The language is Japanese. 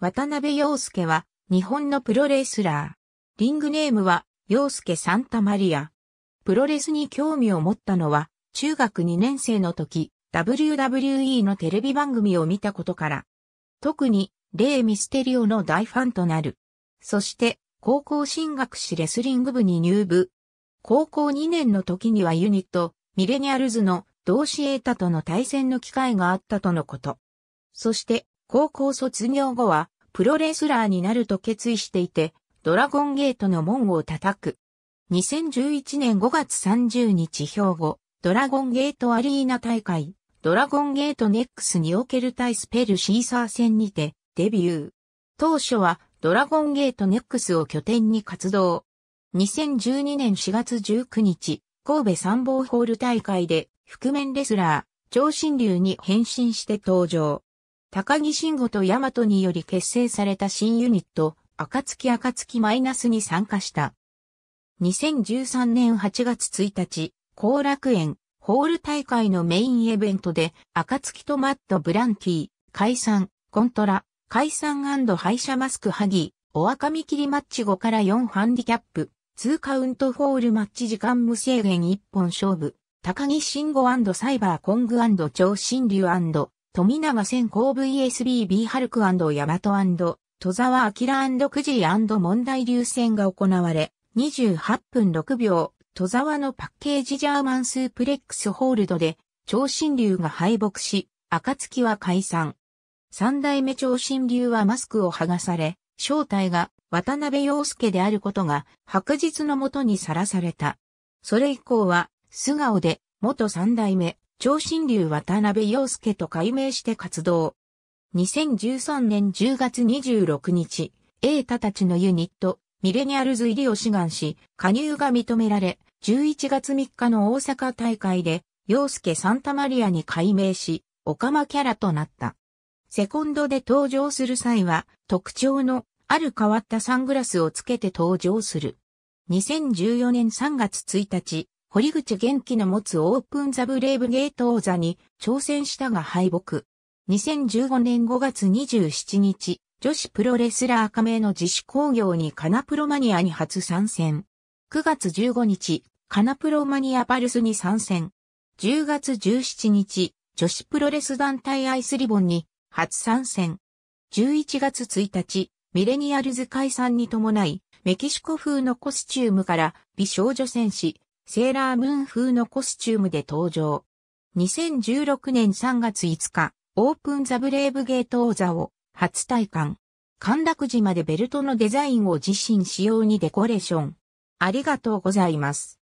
渡辺陽介は、日本のプロレスラー。リングネームは、陽介サンタマリア。プロレスに興味を持ったのは、中学2年生の時、WWE のテレビ番組を見たことから。特に、レイ・ミステリオの大ファンとなる。そして、高校進学しレスリング部に入部。高校2年の時にはユニット、ミレニアルズの同志エータとの対戦の機会があったとのこと。そして、高校卒業後は、プロレスラーになると決意していて、ドラゴンゲートの門を叩く。2011年5月30日兵庫、ドラゴンゲートアリーナ大会、ドラゴンゲートネックスにおける対スペルシーサー戦にて、デビュー。当初は、ドラゴンゲートネックスを拠点に活動。2012年4月19日、神戸参謀ホール大会で、覆面レスラー、超新流に変身して登場。高木慎吾と大和により結成された新ユニット、暁暁マイナスに参加した。2013年8月1日、後楽園、ホール大会のメインイベントで、暁とマット・ブランキー、解散、コントラ、解散敗者マスク・ハギー、お赤見切りマッチ5から4ハンディキャップ、2カウントホールマッチ時間無制限1本勝負、高木慎吾サイバーコング超新竜富永先行 VSBB ハルクヤマト戸沢明くじ問題流戦が行われ、28分6秒、戸沢のパッケージジャーマンスープレックスホールドで、超新流が敗北し、暁は解散。三代目超新流はマスクを剥がされ、正体が渡辺陽介であることが白日のもとにさらされた。それ以降は素顔で元三代目超新流渡辺陽介と改名して活動。2013年10月26日、A たたちのユニット、ミレニアルズ入りを志願し、加入が認められ、11月3日の大阪大会で、陽介サンタマリアに改名し、オカマキャラとなった。セコンドで登場する際は、特徴のある変わったサングラスをつけて登場する。2014年3月1日、堀口元気の持つオープンザブレイブゲート王座に挑戦したが敗北。2015年5月27日、女子プロレスラー加盟の自主工業にカナプロマニアに初参戦。9月15日、カナプロマニアパルスに参戦。10月17日、女子プロレス団体アイスリボンに初参戦。11月1日、ミレニアルズ解散に伴い、メキシコ風のコスチュームから美少女戦士、セーラームーン風のコスチュームで登場。2016年3月5日、オープンザブレイブゲート王座を初体感。神楽寺までベルトのデザインを自身仕様にデコレーション。ありがとうございます。